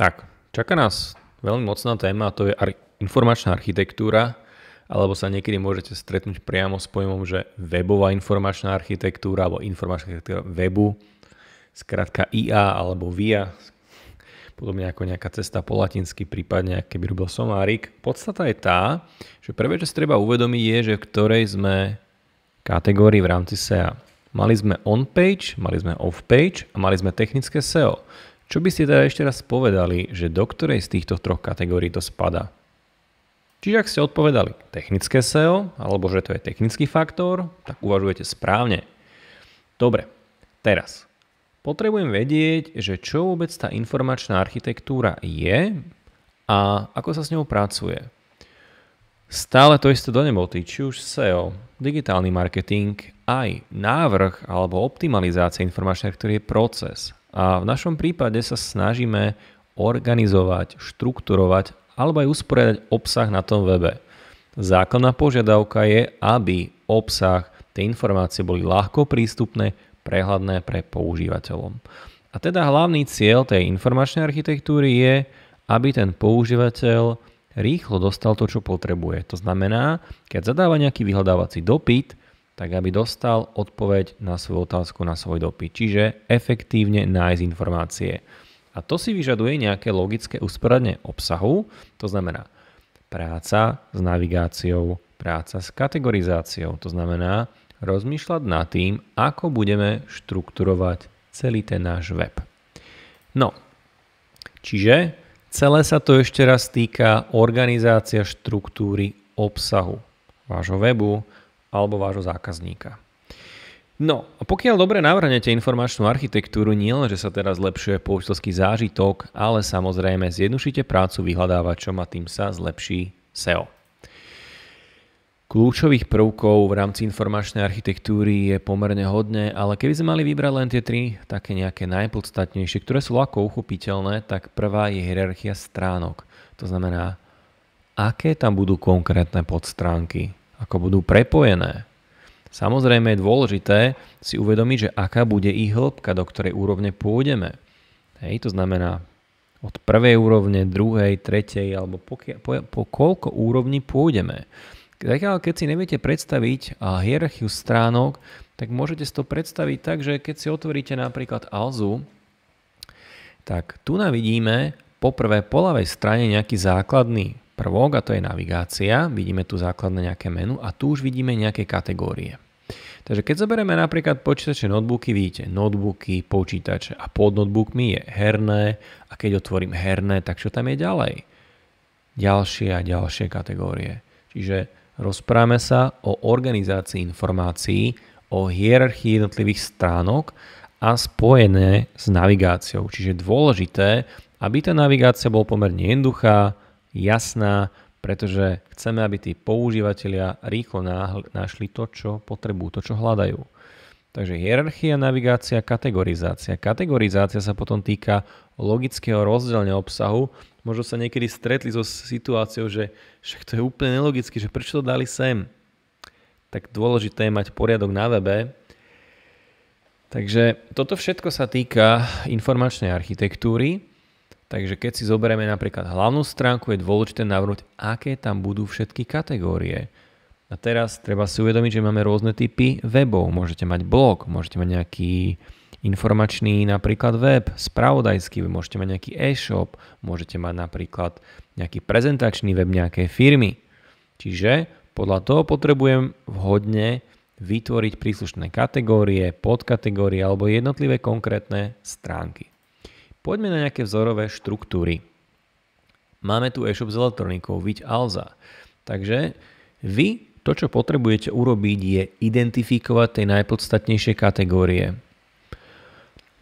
Tak, čaká nás veľmi mocná téma, a to je ar- informačná architektúra, alebo sa niekedy môžete stretnúť priamo s pojmom, že webová informačná architektúra alebo informačná architektúra webu, zkrátka IA alebo VIA, podobne ako nejaká cesta po latinsky, prípadne ak keby robil somárik. Podstata je tá, že prvé, čo si treba uvedomiť je, že v ktorej sme kategórii v rámci SEA. Mali sme on-page, mali sme off-page a mali sme technické SEO. Čo by ste teda ešte raz povedali, že do ktorej z týchto troch kategórií to spadá. Čiže ak ste odpovedali technické SEO, alebo že to je technický faktor, tak uvažujete správne. Dobre, teraz. Potrebujem vedieť, že čo vôbec tá informačná architektúra je a ako sa s ňou pracuje. Stále to isté do neboty, či už SEO, digitálny marketing, aj návrh alebo optimalizácia informačnej, ktorý je proces, a v našom prípade sa snažíme organizovať, štrukturovať alebo aj usporiadať obsah na tom webe. Základná požiadavka je, aby obsah, tej informácie boli ľahko prístupné, prehľadné pre používateľom. A teda hlavný cieľ tej informačnej architektúry je, aby ten používateľ rýchlo dostal to, čo potrebuje. To znamená, keď zadáva nejaký vyhľadávací dopyt, tak aby dostal odpoveď na svoju otázku, na svoj dopyt. Čiže efektívne nájsť informácie. A to si vyžaduje nejaké logické usporadne obsahu, to znamená práca s navigáciou, práca s kategorizáciou, to znamená rozmýšľať nad tým, ako budeme štrukturovať celý ten náš web. No, čiže celé sa to ešte raz týka organizácia štruktúry obsahu vášho webu, alebo vášho zákazníka. No a pokiaľ dobre navrhnete informačnú architektúru, nielen, že sa teraz zlepšuje použiteľský zážitok, ale samozrejme zjednodušíte prácu vyhľadávačom a tým sa zlepší SEO. Kľúčových prvkov v rámci informačnej architektúry je pomerne hodne, ale keby sme mali vybrať len tie tri, také nejaké najpodstatnejšie, ktoré sú ľahko uchopiteľné, tak prvá je hierarchia stránok. To znamená, aké tam budú konkrétne podstránky ako budú prepojené. Samozrejme je dôležité si uvedomiť, že aká bude ich hĺbka, do ktorej úrovne pôjdeme. Hej, to znamená od prvej úrovne, druhej, tretej alebo po, po, po koľko úrovni pôjdeme. Keď si neviete predstaviť hierarchiu stránok, tak môžete si to predstaviť tak, že keď si otvoríte napríklad Alzu, tak tu navidíme poprvé po ľavej strane nejaký základný prvok a to je navigácia. Vidíme tu základné nejaké menu a tu už vidíme nejaké kategórie. Takže keď zoberieme napríklad počítače notebooky, vidíte notebooky, počítače a pod notebookmi je herné a keď otvorím herné, tak čo tam je ďalej? Ďalšie a ďalšie kategórie. Čiže rozprávame sa o organizácii informácií, o hierarchii jednotlivých stránok a spojené s navigáciou. Čiže dôležité, aby tá navigácia bola pomerne jednoduchá, jasná, pretože chceme, aby tí používateľia rýchlo našli to, čo potrebujú, to, čo hľadajú. Takže hierarchia, navigácia, kategorizácia. Kategorizácia sa potom týka logického rozdelenia obsahu. Možno sa niekedy stretli so situáciou, že však to je úplne nelogické, že prečo to dali sem? Tak dôležité je mať poriadok na webe. Takže toto všetko sa týka informačnej architektúry Takže keď si zoberieme napríklad hlavnú stránku, je dôležité navrhnúť, aké tam budú všetky kategórie. A teraz treba si uvedomiť, že máme rôzne typy webov. Môžete mať blog, môžete mať nejaký informačný napríklad web, spravodajský web, môžete mať nejaký e-shop, môžete mať napríklad nejaký prezentačný web nejakej firmy. Čiže podľa toho potrebujem vhodne vytvoriť príslušné kategórie, podkategórie alebo jednotlivé konkrétne stránky. Poďme na nejaké vzorové štruktúry. Máme tu e-shop s elektronikou, viď Alza. Takže vy to, čo potrebujete urobiť, je identifikovať tie najpodstatnejšie kategórie.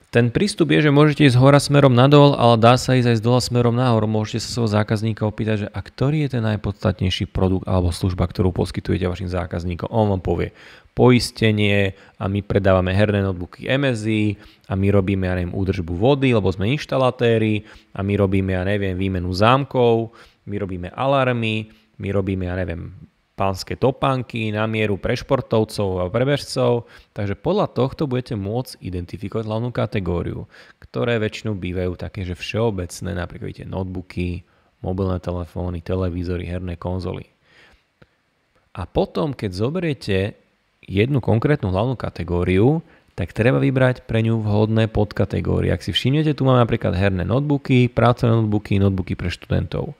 Ten prístup je, že môžete ísť hora smerom nadol, ale dá sa ísť aj z dola smerom nahor. Môžete sa svojho zákazníka opýtať, že a ktorý je ten najpodstatnejší produkt alebo služba, ktorú poskytujete vašim zákazníkom. On vám povie poistenie a my predávame herné notebooky MSI a my robíme, ja neviem, údržbu vody, lebo sme inštalatéri a my robíme, ja neviem, výmenu zámkov, my robíme alarmy, my robíme, ja neviem, pánske topánky na mieru pre športovcov a prebežcov. takže podľa tohto budete môcť identifikovať hlavnú kategóriu, ktoré väčšinou bývajú také, že všeobecné, napríklad viete, notebooky, mobilné telefóny, televízory, herné konzoly. A potom, keď zoberiete jednu konkrétnu hlavnú kategóriu, tak treba vybrať pre ňu vhodné podkategórie. Ak si všimnete, tu máme napríklad herné notebooky, pracovné notebooky, notebooky pre študentov.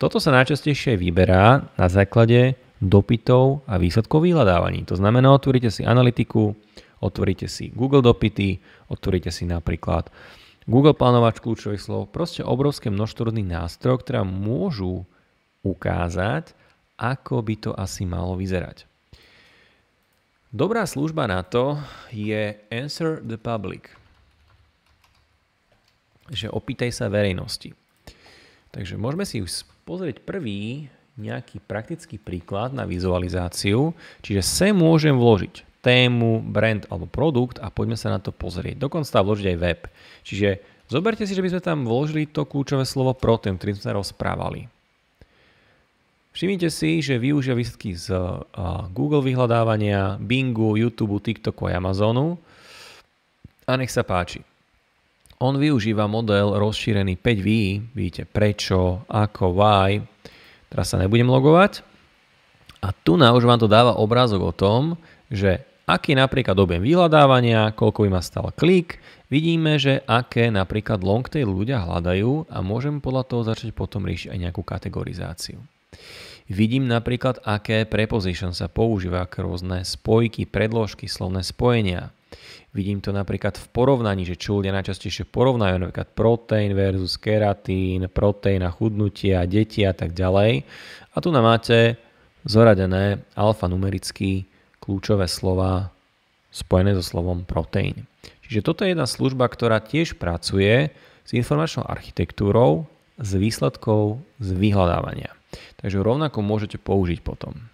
Toto sa najčastejšie vyberá na základe dopytov a výsledkov vyhľadávaní. To znamená, otvoríte si analytiku, otvoríte si Google dopity, otvoríte si napríklad Google plánovač kľúčových slov, proste obrovské množstvo rôznych nástrojov, ktoré môžu ukázať, ako by to asi malo vyzerať. Dobrá služba na to je Answer the Public, že opýtaj sa verejnosti. Takže môžeme si už pozrieť prvý nejaký praktický príklad na vizualizáciu, čiže sem môžem vložiť tému, brand alebo produkt a poďme sa na to pozrieť. Dokonca dá vložiť aj web. Čiže zoberte si, že by sme tam vložili to kľúčové slovo protein, ktorým sme rozprávali. Všimnite si, že využia výsledky z Google vyhľadávania, Bingu, YouTube, TikToku a Amazonu. A nech sa páči. On využíva model rozšírený 5V, vidíte prečo, ako, why, Teraz sa nebudem logovať. A tu na už vám to dáva obrázok o tom, že aký napríklad objem vyhľadávania, koľko by ma stal klik, vidíme, že aké napríklad long tail ľudia hľadajú a môžem podľa toho začať potom riešiť aj nejakú kategorizáciu. Vidím napríklad, aké preposition sa používa k rôzne spojky, predložky, slovné spojenia. Vidím to napríklad v porovnaní, že čo ľudia najčastejšie porovnajú, napríklad proteín versus keratín, proteín a chudnutie a deti a tak ďalej. A tu nám máte zoradené alfanumericky kľúčové slova spojené so slovom proteín. Čiže toto je jedna služba, ktorá tiež pracuje s informačnou architektúrou, s výsledkov z vyhľadávania. Takže rovnako môžete použiť potom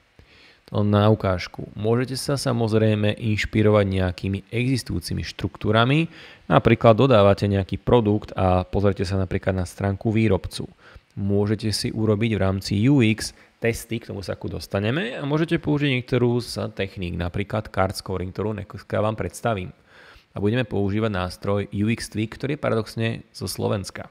na ukážku. Môžete sa samozrejme inšpirovať nejakými existujúcimi štruktúrami, napríklad dodávate nejaký produkt a pozrite sa napríklad na stránku výrobcu. Môžete si urobiť v rámci UX testy, k tomu sa ku dostaneme a môžete použiť niektorú z techník, napríklad card scoring, ktorú dneska vám predstavím. A budeme používať nástroj UX Tweak, ktorý je paradoxne zo Slovenska.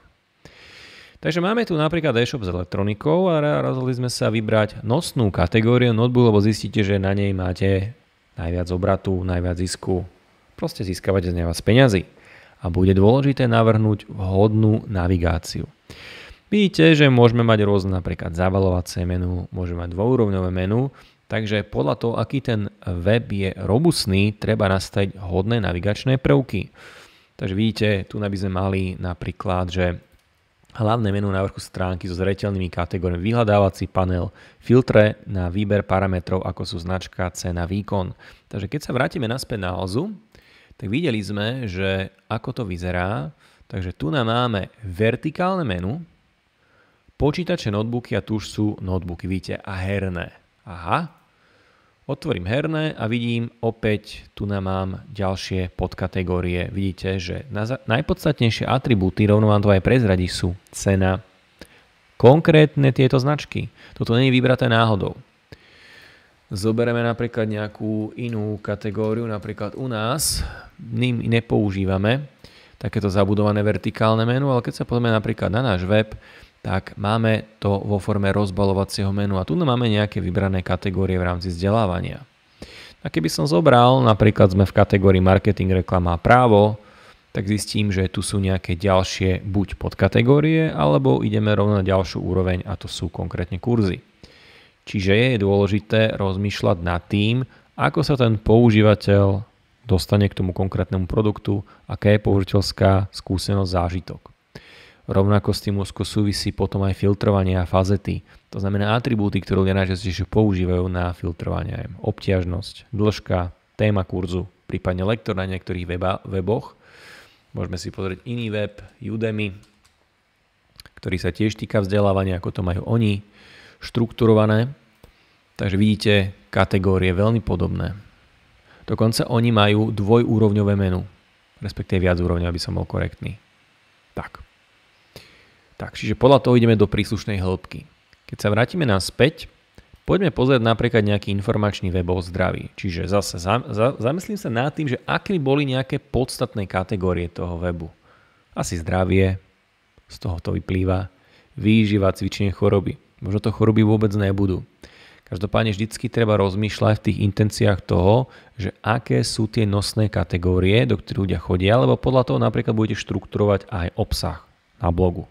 Takže máme tu napríklad e-shop s elektronikou a rozhodli sme sa vybrať nosnú kategóriu notebook, lebo zistíte, že na nej máte najviac obratu, najviac zisku. Proste získavate z nej vás peňazí. A bude dôležité navrhnúť vhodnú navigáciu. Vidíte, že môžeme mať rôzne napríklad zavalovacie menu, môžeme mať dvourovňové menu, takže podľa toho, aký ten web je robustný, treba nastaviť hodné navigačné prvky. Takže vidíte, tu by sme mali napríklad, že Hlavné menu na vrchu stránky so zreteľnými kategóriami vyhľadávací panel, filtre na výber parametrov ako sú značka, cena, výkon. Takže keď sa vrátime naspäť na OZU, tak videli sme, že ako to vyzerá. Takže tu nám máme vertikálne menu, počítače, notebooky a už sú notebooky, vidíte, a herné. Aha, Otvorím herné a vidím opäť, tu nám mám ďalšie podkategórie. Vidíte, že najpodstatnejšie atribúty, rovno vám to aj prezradí, sú cena, konkrétne tieto značky. Toto není vybraté náhodou. Zobereme napríklad nejakú inú kategóriu, napríklad u nás, ním nepoužívame takéto zabudované vertikálne menu, ale keď sa pozrieme napríklad na náš web, tak máme to vo forme rozbalovacieho menu a tu máme nejaké vybrané kategórie v rámci vzdelávania. A keby som zobral, napríklad sme v kategórii marketing, reklama a právo, tak zistím, že tu sú nejaké ďalšie buď podkategórie, alebo ideme rovno na ďalšiu úroveň a to sú konkrétne kurzy. Čiže je dôležité rozmýšľať nad tým, ako sa ten používateľ dostane k tomu konkrétnemu produktu, aká je použiteľská skúsenosť, zážitok. Rovnako s tým úzko súvisí potom aj filtrovanie a fazety. To znamená atribúty, ktoré ľudia najčastejšie používajú na filtrovanie. Obťažnosť, dĺžka, téma kurzu, prípadne lektor na niektorých weba, weboch. Môžeme si pozrieť iný web, Udemy, ktorý sa tiež týka vzdelávania, ako to majú oni, štrukturované. Takže vidíte, kategórie veľmi podobné. Dokonca oni majú dvojúrovňové menu, respektíve viac úrovňov, aby som bol korektný. Tak. Tak, čiže podľa toho ideme do príslušnej hĺbky. Keď sa vrátime naspäť, poďme pozrieť napríklad nejaký informačný web o zdraví. Čiže zase zamyslím sa nad tým, že aké boli nejaké podstatné kategórie toho webu. Asi zdravie, z toho to vyplýva, výživa, cvičenie choroby. Možno to choroby vôbec nebudú. Každopádne vždycky treba rozmýšľať v tých intenciách toho, že aké sú tie nosné kategórie, do ktorých ľudia chodia, lebo podľa toho napríklad budete štrukturovať aj obsah na blogu.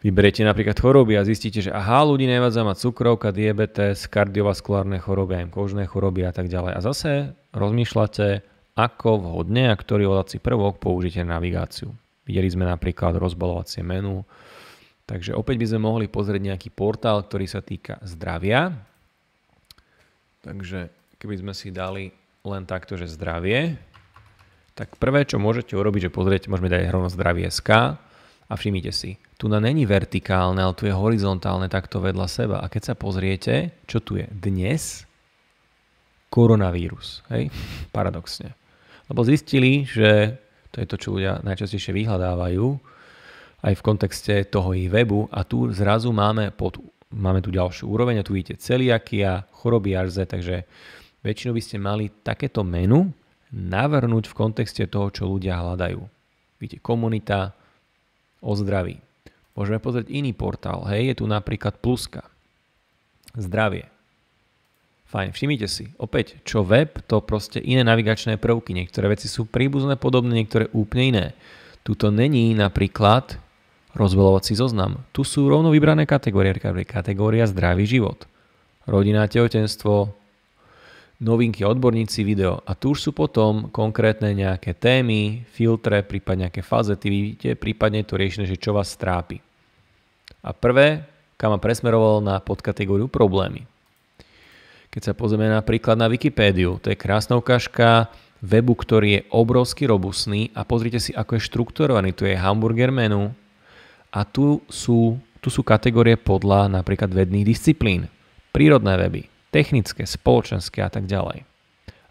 Vyberiete napríklad choroby a zistíte, že aha, ľudí nevádza mať cukrovka, diabetes, kardiovaskulárne choroby, aj kožné choroby a tak ďalej. A zase rozmýšľate, ako vhodne a ktorý odací prvok použite na navigáciu. Videli sme napríklad rozbalovacie menu, takže opäť by sme mohli pozrieť nejaký portál, ktorý sa týka zdravia. Takže keby sme si dali len takto, že zdravie, tak prvé, čo môžete urobiť, že pozrieť, môžeme dať rovno zdravie.sk, a všimnite si, tu na není vertikálne, ale tu je horizontálne takto vedľa seba. A keď sa pozriete, čo tu je dnes? Koronavírus. Hej? Paradoxne. Lebo zistili, že to je to, čo ľudia najčastejšie vyhľadávajú, aj v kontexte toho ich webu a tu zrazu máme, pod, máme tu ďalšiu úroveň a tu vidíte celiakia, choroby arze, takže väčšinou by ste mali takéto menu navrhnúť v kontexte toho, čo ľudia hľadajú. Vidíte komunita, o zdraví. Môžeme pozrieť iný portál. Hej, je tu napríklad Pluska. Zdravie. Fajn, všimnite si. Opäť, čo web, to proste iné navigačné prvky. Niektoré veci sú príbuzné, podobné, niektoré úplne iné. Tuto není napríklad rozbalovací zoznam. Tu sú rovno vybrané kategórie, kategória zdravý život, rodina, tehotenstvo, novinky, odborníci, video. A tu už sú potom konkrétne nejaké témy, filtre, prípadne nejaké fáze, ty vidíte, prípadne to riešené, že čo vás trápi. A prvé, kam ma presmeroval na podkategóriu problémy. Keď sa pozrieme napríklad na Wikipédiu, to je krásna ukážka webu, ktorý je obrovsky robustný a pozrite si, ako je štrukturovaný. Tu je hamburger menu a tu sú, tu sú kategórie podľa napríklad vedných disciplín. Prírodné weby, technické, spoločenské a tak ďalej.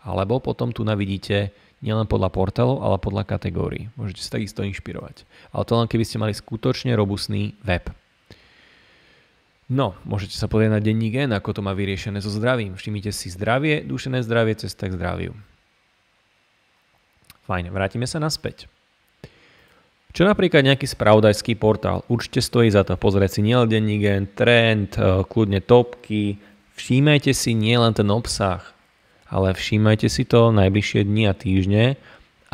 Alebo potom tu navidíte nielen podľa portálov, ale podľa kategórií. Môžete sa takisto inšpirovať. Ale to len keby ste mali skutočne robustný web. No, môžete sa pozrieť na denní gen, ako to má vyriešené so zdravím. Všimnite si zdravie, dušené zdravie, cesta k zdraviu. Fajn, vrátime sa naspäť. Čo napríklad nejaký spravodajský portál? Určite stojí za to pozrieť si nielen denní gen, trend, eh, kľudne topky, Všímajte si nielen ten obsah, ale všímajte si to najbližšie dni a týždne,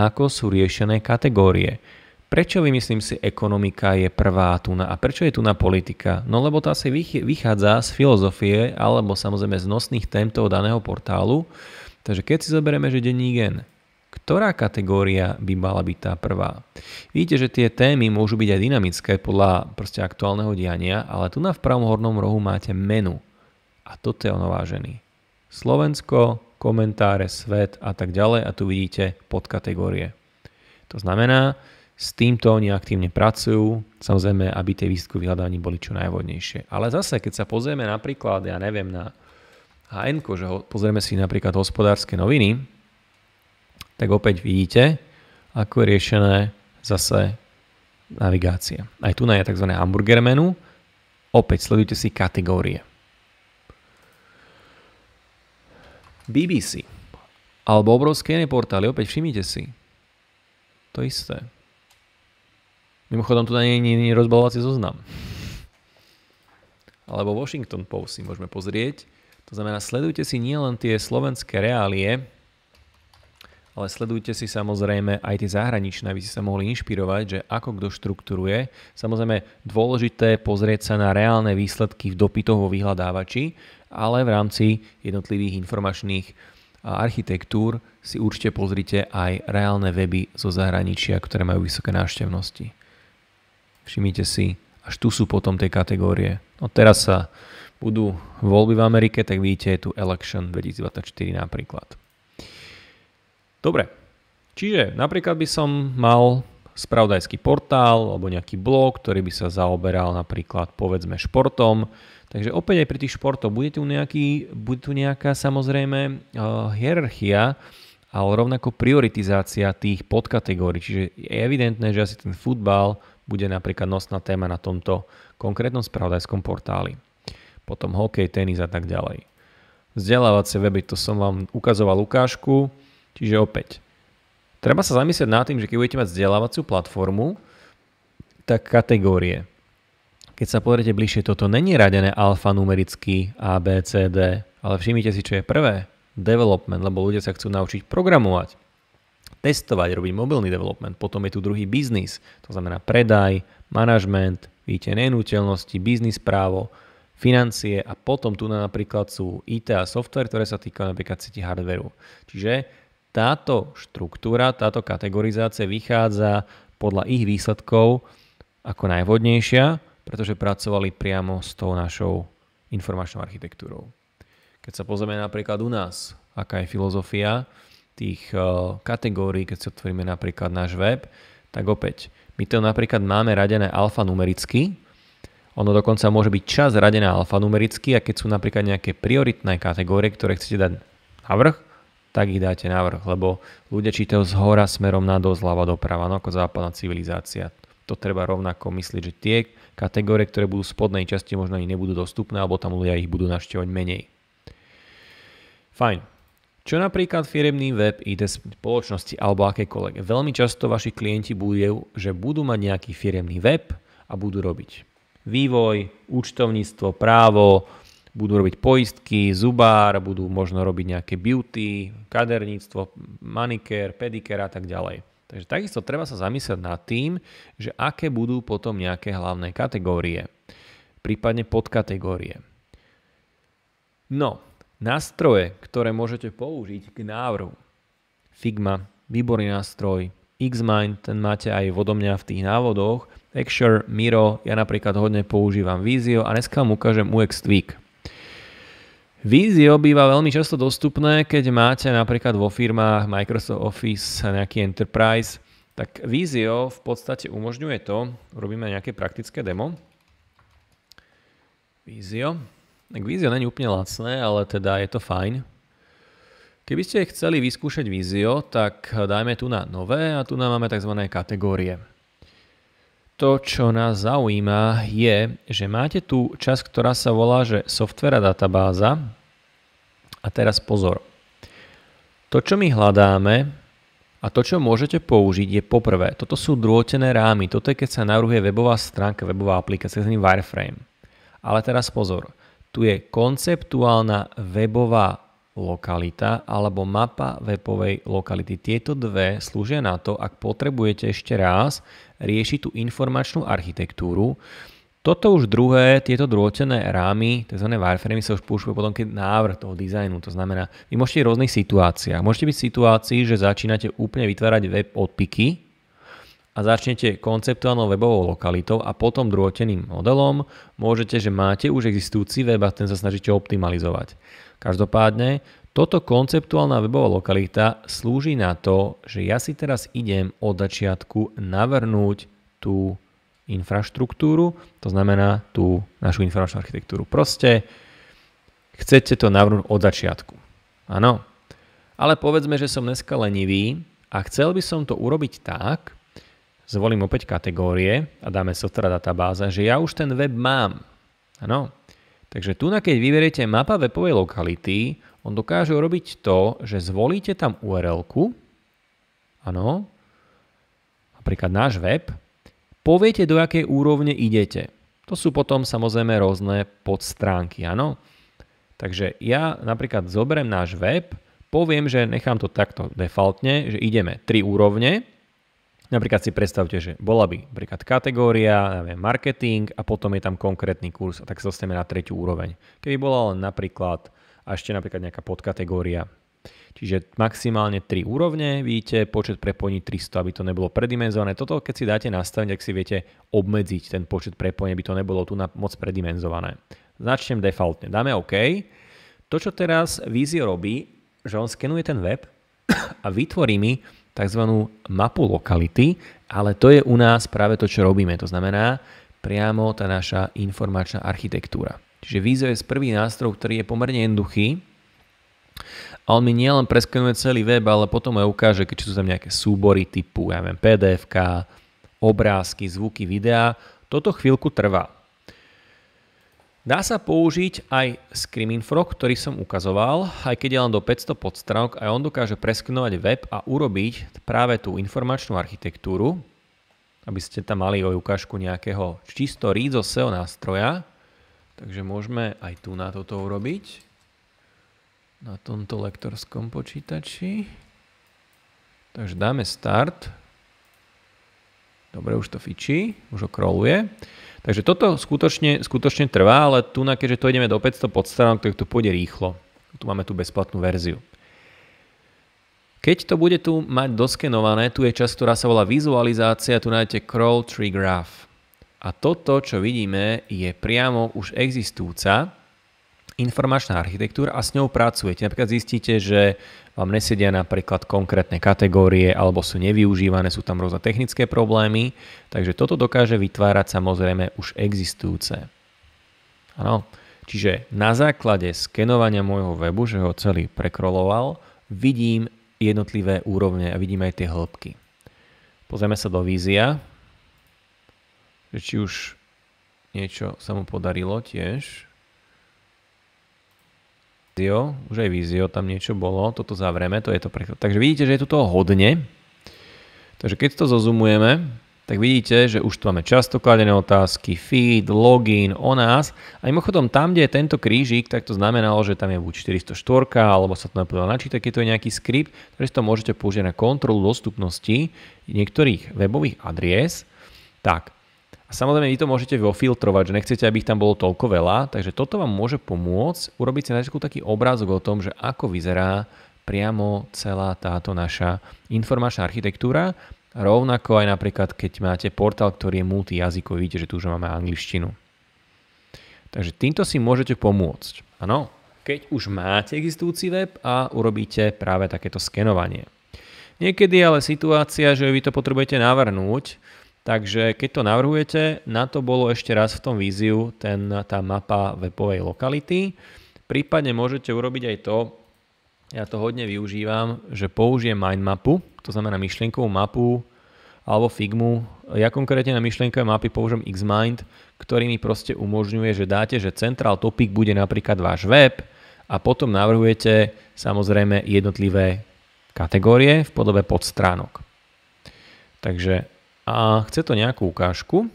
ako sú riešené kategórie. Prečo vymyslím si ekonomika je prvá tuna a prečo je tu na politika? No lebo tá si vychádza z filozofie alebo samozrejme z nosných tém toho daného portálu. Takže keď si zoberieme, že denní gen, ktorá kategória by mala byť tá prvá? Vidíte, že tie témy môžu byť aj dynamické podľa proste aktuálneho diania, ale tu na v pravom hornom rohu máte menu a toto je ono vážený. Slovensko, komentáre, svet a tak ďalej a tu vidíte podkategórie. To znamená, s týmto oni aktívne pracujú, samozrejme, aby tie výsledky vyhľadaní boli čo najvodnejšie. Ale zase, keď sa pozrieme napríklad, ja neviem, na hn že ho, pozrieme si napríklad hospodárske noviny, tak opäť vidíte, ako je riešené zase navigácia. Aj tu na je tzv. hamburger menu. Opäť sledujte si kategórie. BBC alebo obrovské iné portály, opäť všimnite si. To isté. Mimochodom, tu nie je rozbalovací zoznam. Alebo Washington Post si môžeme pozrieť. To znamená, sledujte si nielen tie slovenské reálie, ale sledujte si samozrejme aj tie zahraničné, aby ste sa mohli inšpirovať, že ako kto štruktúruje. Samozrejme dôležité pozrieť sa na reálne výsledky v dopytoch vo vyhľadávači ale v rámci jednotlivých informačných architektúr si určite pozrite aj reálne weby zo zahraničia, ktoré majú vysoké návštevnosti. Všimnite si, až tu sú potom tie kategórie. No teraz sa budú voľby v Amerike, tak vidíte je tu Election 2024 napríklad. Dobre, čiže napríklad by som mal spravodajský portál alebo nejaký blog, ktorý by sa zaoberal napríklad povedzme športom. Takže opäť aj pri tých športoch bude tu, nejaký, bude tu nejaká samozrejme eh, hierarchia, ale rovnako prioritizácia tých podkategórií. Čiže je evidentné, že asi ten futbal bude napríklad nosná téma na tomto konkrétnom spravodajskom portáli. Potom hokej, tenis a tak ďalej. Vzdelávacie weby, to som vám ukazoval ukážku, čiže opäť Treba sa zamyslieť nad tým, že keď budete mať vzdelávaciu platformu, tak kategórie. Keď sa pozriete bližšie, toto není radené alfanumericky A, B, C, D, ale všimnite si, čo je prvé. Development, lebo ľudia sa chcú naučiť programovať, testovať, robiť mobilný development. Potom je tu druhý biznis, to znamená predaj, manažment, víte, nenúteľnosti, biznis právo, financie a potom tu napríklad sú IT a software, ktoré sa týkajú napríklad sieti hardveru. Čiže táto štruktúra, táto kategorizácia vychádza podľa ich výsledkov ako najvhodnejšia, pretože pracovali priamo s tou našou informačnou architektúrou. Keď sa pozrieme napríklad u nás, aká je filozofia tých e, kategórií, keď si otvoríme napríklad náš web, tak opäť, my to napríklad máme radené alfanumericky, ono dokonca môže byť čas radené alfanumericky a keď sú napríklad nejaké prioritné kategórie, ktoré chcete dať na vrch, tak ich dáte na vrch, lebo ľudia čítajú z hora smerom dosť zľava doprava, no ako západná civilizácia. To treba rovnako myslieť, že tie kategórie, ktoré budú v spodnej časti, možno ani nebudú dostupné, alebo tam ľudia ich budú naštevovať menej. Fajn. Čo napríklad firemný web IT spoločnosti alebo akékoľvek. Veľmi často vaši klienti budú, že budú mať nejaký firemný web a budú robiť vývoj, účtovníctvo, právo, budú robiť poistky, zubár, budú možno robiť nejaké beauty, kaderníctvo, manikér, pedikér a tak ďalej. Takže takisto treba sa zamyslieť nad tým, že aké budú potom nejaké hlavné kategórie, prípadne podkategórie. No, nástroje, ktoré môžete použiť k návrhu. Figma, výborný nástroj, Xmind, ten máte aj odo mňa v tých návodoch, Action, Miro, ja napríklad hodne používam Vizio a dneska vám ukážem UX Tweak. Vízio býva veľmi často dostupné, keď máte napríklad vo firmách Microsoft Office nejaký Enterprise, tak Vizio v podstate umožňuje to, robíme nejaké praktické demo. Vizio. Tak Vizio není úplne lacné, ale teda je to fajn. Keby ste chceli vyskúšať Vizio, tak dajme tu na nové a tu máme tzv. kategórie to, čo nás zaujíma, je, že máte tu časť, ktorá sa volá, že software a databáza. A teraz pozor. To, čo my hľadáme a to, čo môžete použiť, je poprvé, toto sú drôtené rámy. Toto je, keď sa navrhuje webová stránka, webová aplikácia, ktorý wireframe. Ale teraz pozor. Tu je konceptuálna webová lokalita alebo mapa webovej lokality. Tieto dve slúžia na to, ak potrebujete ešte raz riešiť tú informačnú architektúru. Toto už druhé, tieto drôtené rámy, tzv. wireframey sa už používajú potom keď návrh toho dizajnu. To znamená, vy môžete v rôznych situáciách. Môžete byť v situácii, že začínate úplne vytvárať web odpiky, a začnete konceptuálnou webovou lokalitou a potom drôteným modelom môžete, že máte už existujúci web a ten sa snažíte optimalizovať. Každopádne, toto konceptuálna webová lokalita slúži na to, že ja si teraz idem od začiatku navrhnúť tú infraštruktúru, to znamená tú našu informačnú architektúru. Proste chcete to navrhnúť od začiatku. Áno. Ale povedzme, že som dneska lenivý a chcel by som to urobiť tak, zvolím opäť kategórie a dáme Sotra databáza, že ja už ten web mám. Áno. Takže tu, keď vyberiete mapa webovej lokality, on dokáže urobiť to, že zvolíte tam url áno, napríklad náš web, poviete, do akej úrovne idete. To sú potom samozrejme rôzne podstránky, áno. Takže ja napríklad zoberiem náš web, poviem, že nechám to takto defaultne, že ideme tri úrovne, Napríklad si predstavte, že bola by napríklad kategória, neviem, marketing a potom je tam konkrétny kurz a tak sa dostaneme na tretiu úroveň. Keby bola len napríklad a ešte napríklad nejaká podkategória. Čiže maximálne 3 úrovne, vidíte, počet prepojení 300, aby to nebolo predimenzované. Toto, keď si dáte nastaviť, tak si viete obmedziť ten počet prepojení, aby to nebolo tu na moc predimenzované. Začnem defaultne, dáme OK. To, čo teraz Vizio robí, že on skenuje ten web a vytvorí mi tzv. mapu lokality, ale to je u nás práve to, čo robíme. To znamená priamo tá naša informačná architektúra. Čiže Vizo je prvý nástroj, ktorý je pomerne jednoduchý. A on mi nielen preskenuje celý web, ale potom aj ukáže, keď sú tam nejaké súbory typu, ja pdf obrázky, zvuky, videá. Toto chvíľku trvá. Dá sa použiť aj Frog, ktorý som ukazoval, aj keď je len do 500 podstránok, aj on dokáže preskinovať web a urobiť práve tú informačnú architektúru, aby ste tam mali aj ukážku nejakého čisto rízo SEO nástroja. Takže môžeme aj tu na toto urobiť. Na tomto lektorskom počítači. Takže dáme start. Dobre, už to fičí, už okroluje. Takže toto skutočne, skutočne trvá, ale tu, keďže to ideme do 500 podstránok, tak to pôjde rýchlo. Tu máme tú bezplatnú verziu. Keď to bude tu mať doskenované, tu je časť, ktorá sa volá vizualizácia, tu nájdete crawl tree graph. A toto, čo vidíme, je priamo už existujúca informačná architektúra a s ňou pracujete. Napríklad zistíte, že vám nesedia napríklad konkrétne kategórie alebo sú nevyužívané, sú tam rôzne technické problémy, takže toto dokáže vytvárať samozrejme už existujúce. Áno. Čiže na základe skenovania môjho webu, že ho celý prekroloval, vidím jednotlivé úrovne a vidím aj tie hĺbky. Pozrieme sa do vízia, či už niečo sa mu podarilo tiež. Vizio, už aj Vizio tam niečo bolo, toto zavrieme, to je to preklad. Takže vidíte, že je tu toho hodne. Takže keď to zozumujeme, tak vidíte, že už tu máme často kladené otázky, feed, login, o nás. A mimochodom, tam, kde je tento krížik, tak to znamenalo, že tam je buď 404, alebo sa to napodal načítať, keď to je nejaký skript, takže to môžete použiť na kontrolu dostupnosti niektorých webových adries. Tak, a samozrejme, vy to môžete vofiltrovať, že nechcete, aby ich tam bolo toľko veľa, takže toto vám môže pomôcť urobiť si na taký obrázok o tom, že ako vyzerá priamo celá táto naša informačná architektúra. Rovnako aj napríklad, keď máte portál, ktorý je multijazykový, vidíte, že tu už máme angličtinu. Takže týmto si môžete pomôcť. Áno, keď už máte existujúci web a urobíte práve takéto skenovanie. Niekedy je ale situácia, že vy to potrebujete navrhnúť, Takže keď to navrhujete, na to bolo ešte raz v tom víziu ten, tá mapa webovej lokality. Prípadne môžete urobiť aj to, ja to hodne využívam, že použijem mapu, to znamená myšlienkovú mapu alebo Figmu. Ja konkrétne na myšlienkové mapy použijem Xmind, ktorý mi proste umožňuje, že dáte, že central topic bude napríklad váš web a potom navrhujete samozrejme jednotlivé kategórie v podobe podstránok. Takže a chce to nejakú ukážku.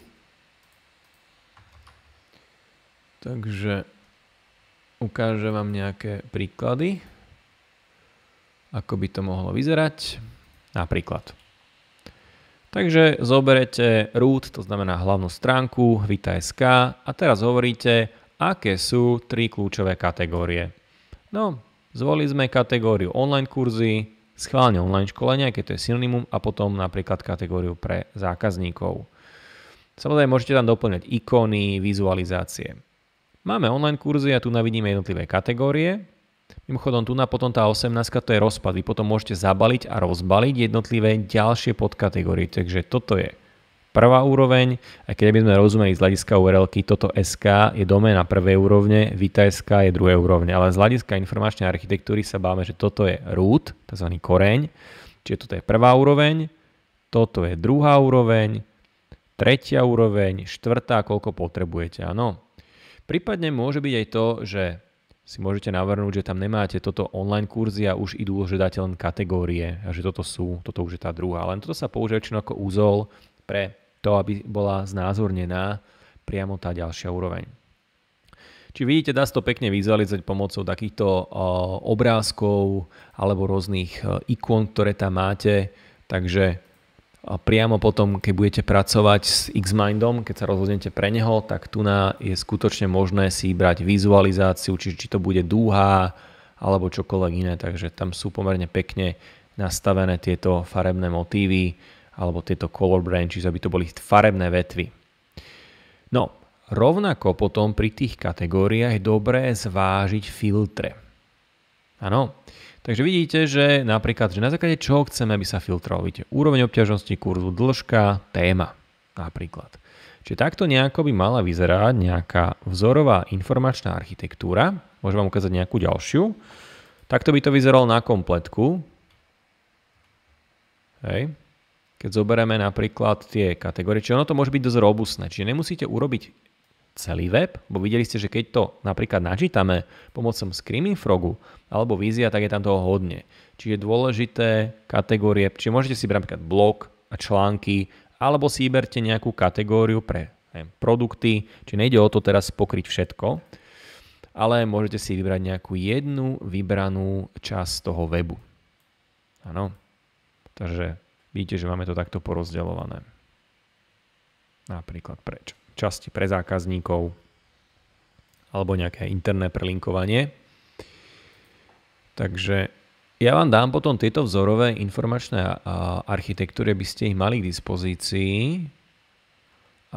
Takže ukáže vám nejaké príklady, ako by to mohlo vyzerať. Napríklad. Takže zoberete root, to znamená hlavnú stránku, vita.sk a teraz hovoríte, aké sú tri kľúčové kategórie. No, zvolili sme kategóriu online kurzy, schválne online školenia, keď to je synonymum a potom napríklad kategóriu pre zákazníkov. Samozrejme môžete tam doplňať ikony, vizualizácie. Máme online kurzy a tu vidíme jednotlivé kategórie. Mimochodom, tu na potom tá 18 to je rozpad. Vy potom môžete zabaliť a rozbaliť jednotlivé ďalšie podkategórie. Takže toto je Prvá úroveň, aj keď by sme rozumeli z hľadiska url toto SK je doména prvej úrovne, Vita SK je druhej úrovne, ale z hľadiska informačnej architektúry sa báme, že toto je root, tzv. koreň, čiže toto je prvá úroveň, toto je druhá úroveň, tretia úroveň, štvrtá, koľko potrebujete, áno. Prípadne môže byť aj to, že si môžete navrhnúť, že tam nemáte toto online kurzy a už idú len kategórie a že toto sú, toto už je tá druhá. Len toto sa používa väčšinou ako úzol pre to, aby bola znázornená priamo tá ďalšia úroveň. Či vidíte, dá sa to pekne vizualizovať pomocou takýchto obrázkov alebo rôznych ikon, ktoré tam máte. Takže priamo potom, keď budete pracovať s Xmindom, keď sa rozhodnete pre neho, tak tu na je skutočne možné si brať vizualizáciu, či, či to bude dúha alebo čokoľvek iné. Takže tam sú pomerne pekne nastavené tieto farebné motívy alebo tieto color branches, aby to boli farebné vetvy. No, rovnako potom pri tých kategóriách je dobré zvážiť filtre. Áno, takže vidíte, že napríklad, že na základe čoho chceme, aby sa vidíte, úroveň obťažnosti kurzu, dĺžka, téma napríklad. Čiže takto nejako by mala vyzerať nejaká vzorová informačná architektúra. Môžem vám ukázať nejakú ďalšiu. Takto by to vyzeralo na kompletku. Hej keď zoberieme napríklad tie kategórie, či ono to môže byť dosť robustné, čiže nemusíte urobiť celý web, bo videli ste, že keď to napríklad načítame pomocou Screaming Frogu alebo vízia, tak je tam toho hodne. Čiže dôležité kategórie, či môžete si brať napríklad blog a články, alebo si vyberte nejakú kategóriu pre neviem, produkty, či nejde o to teraz pokryť všetko, ale môžete si vybrať nejakú jednu vybranú časť toho webu. Áno. Takže Vidíte, že máme to takto porozdeľované. Napríklad pre Časti pre zákazníkov alebo nejaké interné prelinkovanie. Takže ja vám dám potom tieto vzorové informačné architektúry, aby ste ich mali k dispozícii.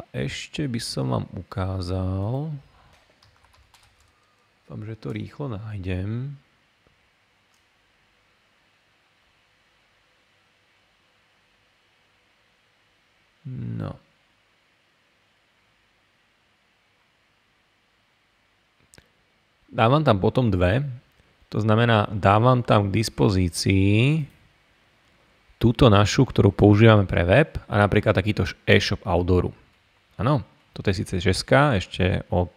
A ešte by som vám ukázal, dúfam, že to rýchlo nájdem, Dávam tam potom dve. To znamená, dávam tam k dispozícii túto našu, ktorú používame pre web a napríklad takýto e-shop outdooru. Áno, toto je síce česká, ešte od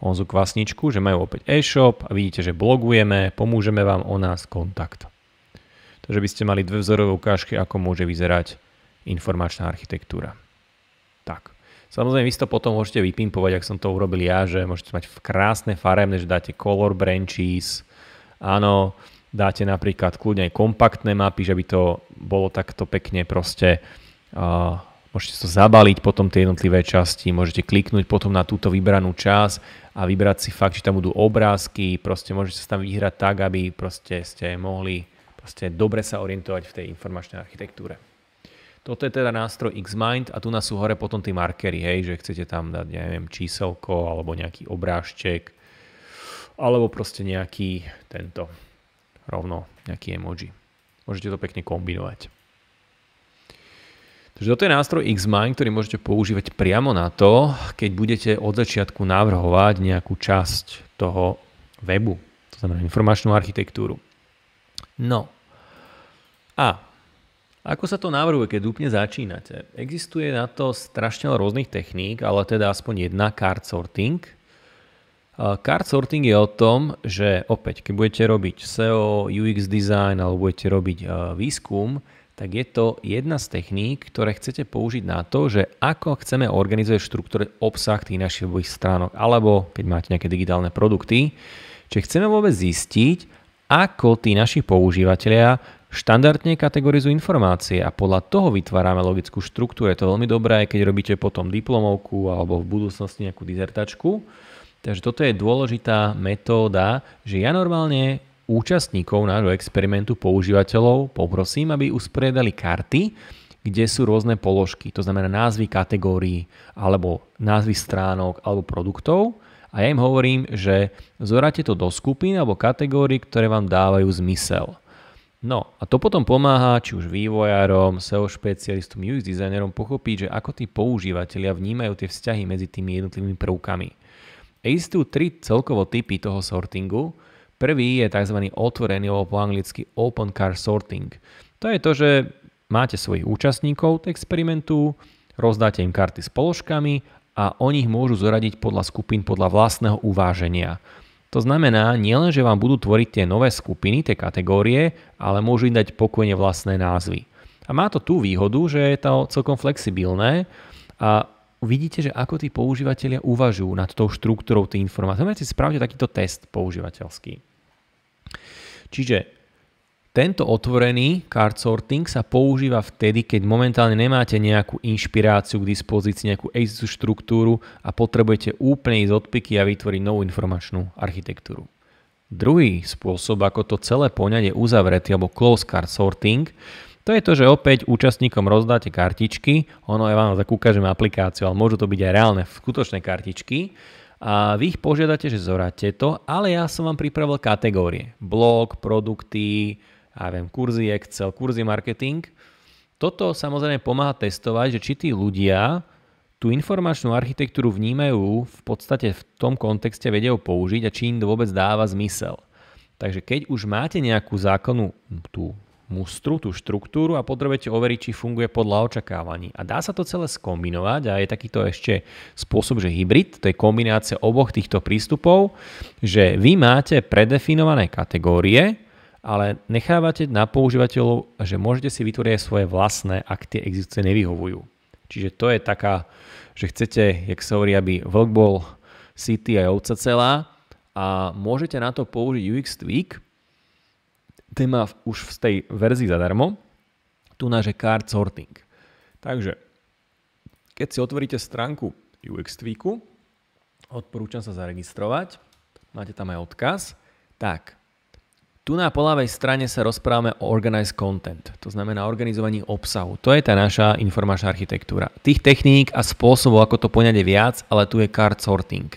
Honzu Kvasničku, že majú opäť e-shop a vidíte, že blogujeme, pomôžeme vám o nás kontakt. Takže by ste mali dve vzorové ukážky, ako môže vyzerať informačná architektúra. Tak. Samozrejme, vy to potom môžete vypimpovať, ak som to urobil ja, že môžete mať v krásne farebné, že dáte color branches, áno, dáte napríklad kľudne aj kompaktné mapy, že by to bolo takto pekne proste, uh, môžete to zabaliť potom tie jednotlivé časti, môžete kliknúť potom na túto vybranú čas a vybrať si fakt, či tam budú obrázky, proste môžete sa tam vyhrať tak, aby proste ste mohli proste dobre sa orientovať v tej informačnej architektúre. Toto je teda nástroj Xmind a tu nás sú hore potom tie markery, hej, že chcete tam dať, neviem, číselko alebo nejaký obrážček alebo proste nejaký tento, rovno nejaký emoji. Môžete to pekne kombinovať. Takže toto je nástroj Xmind, ktorý môžete používať priamo na to, keď budete od začiatku navrhovať nejakú časť toho webu, to znamená informačnú architektúru. No. A ako sa to navrhuje, keď úplne začínate? Existuje na to strašne rôznych techník, ale teda aspoň jedna card sorting. Card sorting je o tom, že opäť, keď budete robiť SEO, UX design alebo budete robiť e, výskum, tak je to jedna z techník, ktoré chcete použiť na to, že ako chceme organizovať štruktúre obsah tých našich webových stránok, alebo keď máte nejaké digitálne produkty, či chceme vôbec zistiť, ako tí naši používateľia Štandardne kategorizujú informácie a podľa toho vytvárame logickú štruktúru. Je to veľmi dobré, aj keď robíte potom diplomovku alebo v budúcnosti nejakú dizertačku. Takže toto je dôležitá metóda, že ja normálne účastníkov nášho experimentu, používateľov, poprosím, aby usporiadali karty, kde sú rôzne položky, to znamená názvy kategórií, alebo názvy stránok, alebo produktov. A ja im hovorím, že zoráte to do skupín alebo kategórií, ktoré vám dávajú zmysel. No a to potom pomáha či už vývojárom, SEO špecialistom, UX designerom pochopiť, že ako tí používateľia vnímajú tie vzťahy medzi tými jednotlivými prvkami. Existujú tri celkovo typy toho sortingu. Prvý je tzv. otvorený alebo po anglicky open car sorting. To je to, že máte svojich účastníkov experimentu, rozdáte im karty s položkami a oni ich môžu zoradiť podľa skupín podľa vlastného uváženia. To znamená, nielen, že vám budú tvoriť tie nové skupiny, tie kategórie, ale môžu im dať pokojne vlastné názvy. A má to tú výhodu, že je to celkom flexibilné a vidíte, že ako tí používateľia uvažujú nad tou štruktúrou tých informácií. si spravte takýto test používateľský. Čiže tento otvorený card sorting sa používa vtedy, keď momentálne nemáte nejakú inšpiráciu k dispozícii, nejakú existujúcu štruktúru a potrebujete úplne ísť od piky a vytvoriť novú informačnú architektúru. Druhý spôsob, ako to celé poňať je uzavretý alebo close card sorting, to je to, že opäť účastníkom rozdáte kartičky, ono je vám tak ukážem aplikáciu, ale môžu to byť aj reálne skutočné kartičky a vy ich požiadate, že zoráte to, ale ja som vám pripravil kategórie. Blog, produkty, a viem, kurzy Excel, kurzy marketing. Toto samozrejme pomáha testovať, že či tí ľudia tú informačnú architektúru vnímajú v podstate v tom kontexte vedia použiť a či im to vôbec dáva zmysel. Takže keď už máte nejakú zákonnú tú mustru, tú štruktúru a potrebujete overiť, či funguje podľa očakávaní. A dá sa to celé skombinovať a je takýto ešte spôsob, že hybrid, to je kombinácia oboch týchto prístupov, že vy máte predefinované kategórie, ale nechávate na používateľov, že môžete si vytvoriť aj svoje vlastné, ak tie existujúce nevyhovujú. Čiže to je taká, že chcete, jak sa hovorí, aby vlk bol city aj ovca celá a môžete na to použiť UX Tweak, ten má už v tej verzii zadarmo, tu na že card sorting. Takže, keď si otvoríte stránku UX Tweaku, odporúčam sa zaregistrovať, máte tam aj odkaz, tak tu na poľavej strane sa rozprávame o organized content, to znamená organizovaní obsahu. To je tá naša informačná architektúra. Tých techník a spôsobov, ako to poňať je viac, ale tu je card sorting.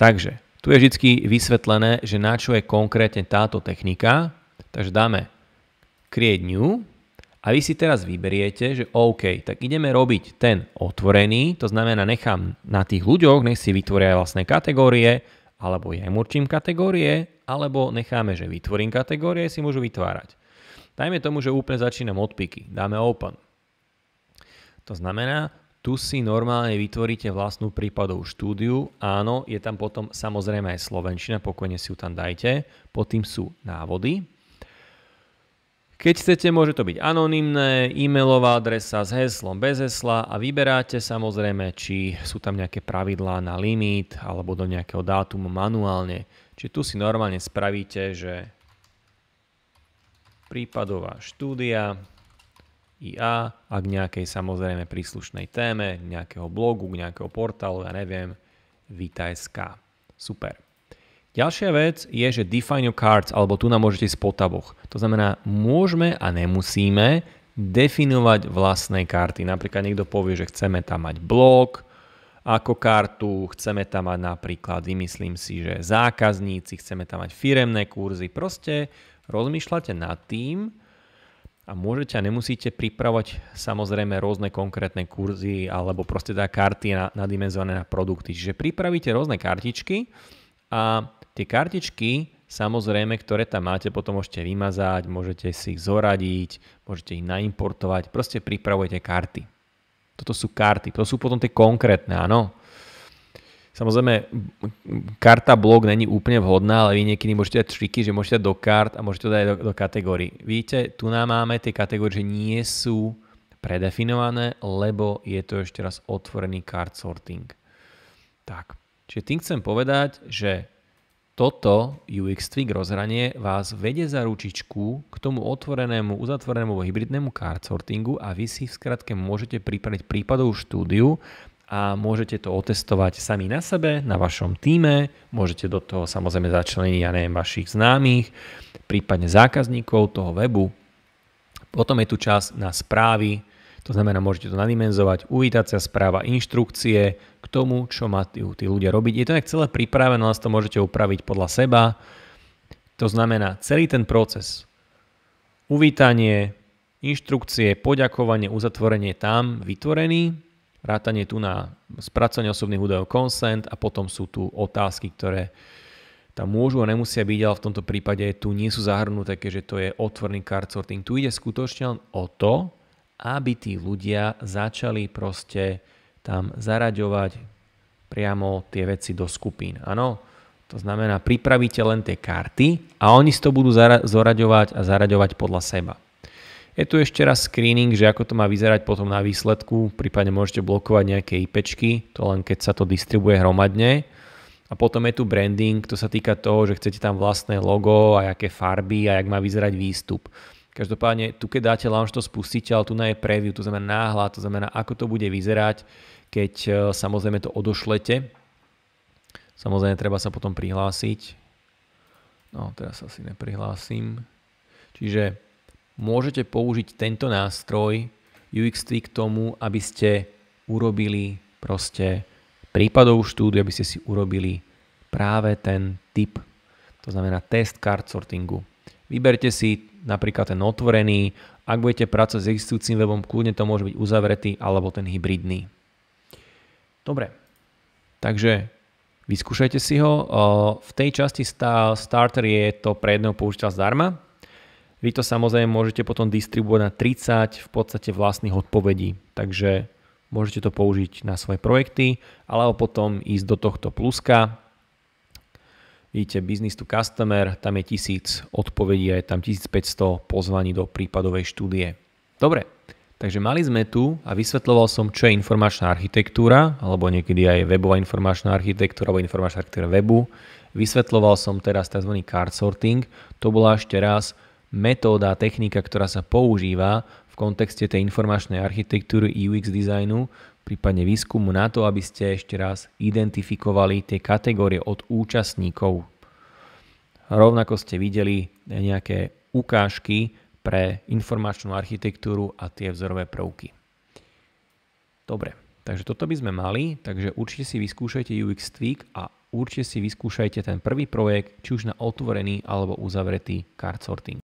Takže, tu je vždy vysvetlené, že na čo je konkrétne táto technika. Takže dáme create new a vy si teraz vyberiete, že OK, tak ideme robiť ten otvorený, to znamená nechám na tých ľuďoch, nech si vytvoria vlastné kategórie, alebo ja im určím kategórie alebo necháme, že vytvorím kategórie, si môžu vytvárať. Dajme tomu, že úplne začínam od píky. Dáme open. To znamená, tu si normálne vytvoríte vlastnú prípadovú štúdiu. Áno, je tam potom samozrejme aj Slovenčina, pokojne si ju tam dajte. Pod tým sú návody. Keď chcete, môže to byť anonymné, e-mailová adresa s heslom, bez hesla a vyberáte samozrejme, či sú tam nejaké pravidlá na limit alebo do nejakého dátumu manuálne. Čiže tu si normálne spravíte, že prípadová štúdia IA a k nejakej samozrejme príslušnej téme, k nejakého blogu, k nejakého portálu, ja neviem, Vita.sk. Super. Ďalšia vec je, že define your cards, alebo tu nám môžete ísť po taboch. To znamená, môžeme a nemusíme definovať vlastné karty. Napríklad niekto povie, že chceme tam mať blog, ako kartu, chceme tam mať napríklad, vymyslím si, že zákazníci, chceme tam mať firemné kurzy, proste rozmýšľate nad tým a môžete a nemusíte pripravať samozrejme rôzne konkrétne kurzy alebo proste tá karty na, nadimenzované na produkty. Čiže pripravíte rôzne kartičky a tie kartičky samozrejme, ktoré tam máte, potom môžete vymazať, môžete si ich zoradiť, môžete ich naimportovať, proste pripravujete karty. Toto sú karty. To sú potom tie konkrétne, áno. Samozrejme, karta blog není úplne vhodná, ale vy niekedy môžete dať triky, že môžete dať do kart a môžete dať do, do kategórií. Vidíte, tu nám máme tie kategórie, že nie sú predefinované, lebo je to ešte raz otvorený card sorting. Tak, čiže tým chcem povedať, že toto UX Twig rozhranie vás vede za ručičku k tomu otvorenému, uzatvorenému hybridnému card sortingu a vy si v skratke môžete pripraviť prípadovú štúdiu a môžete to otestovať sami na sebe, na vašom týme, môžete do toho samozrejme začleniť, ja neviem, vašich známych, prípadne zákazníkov toho webu. Potom je tu čas na správy, to znamená, môžete to nadimenzovať, uvítacia správa, inštrukcie k tomu, čo majú tí ľudia robiť. Je to nejak celé pripravené, ale to môžete upraviť podľa seba. To znamená, celý ten proces, uvítanie, inštrukcie, poďakovanie, uzatvorenie tam vytvorený, rátanie tu na spracovanie osobných údajov consent a potom sú tu otázky, ktoré tam môžu a nemusia byť, ale v tomto prípade tu nie sú zahrnuté, keďže to je otvorný card sorting. Tu ide skutočne len o to, aby tí ľudia začali proste tam zaraďovať priamo tie veci do skupín. Áno, to znamená, pripravíte len tie karty a oni si to budú zara- zoraďovať a zaraďovať podľa seba. Je tu ešte raz screening, že ako to má vyzerať potom na výsledku, prípadne môžete blokovať nejaké IPčky, to len keď sa to distribuje hromadne. A potom je tu branding, to sa týka toho, že chcete tam vlastné logo a aké farby a jak má vyzerať výstup. Každopádne, tu keď dáte launch, to spustíte, ale tu na je preview, to znamená náhľad, to znamená, ako to bude vyzerať, keď e, samozrejme to odošlete. Samozrejme, treba sa potom prihlásiť. No, teraz asi neprihlásim. Čiže môžete použiť tento nástroj UXT k tomu, aby ste urobili proste prípadovú štúdiu, aby ste si urobili práve ten typ, to znamená test card sortingu. Vyberte si napríklad ten otvorený. Ak budete pracovať s existujúcim webom, kľudne to môže byť uzavretý alebo ten hybridný. Dobre, takže vyskúšajte si ho. V tej časti Starter je to pre jedného použiteľa zdarma. Vy to samozrejme môžete potom distribuovať na 30 v podstate vlastných odpovedí. Takže môžete to použiť na svoje projekty alebo potom ísť do tohto pluska Vidíte Business to Customer, tam je 1000 odpovedí a je tam 1500 pozvaní do prípadovej štúdie. Dobre, takže mali sme tu a vysvetloval som, čo je informačná architektúra, alebo niekedy aj webová informačná architektúra, alebo informačná architektúra webu. Vysvetľoval som teraz tzv. card sorting. To bola ešte raz metóda, technika, ktorá sa používa v kontexte tej informačnej architektúry UX designu, prípadne výskumu na to, aby ste ešte raz identifikovali tie kategórie od účastníkov. Rovnako ste videli nejaké ukážky pre informačnú architektúru a tie vzorové prvky. Dobre, takže toto by sme mali, takže určite si vyskúšajte UX Tweak a určite si vyskúšajte ten prvý projekt, či už na otvorený alebo uzavretý card sorting.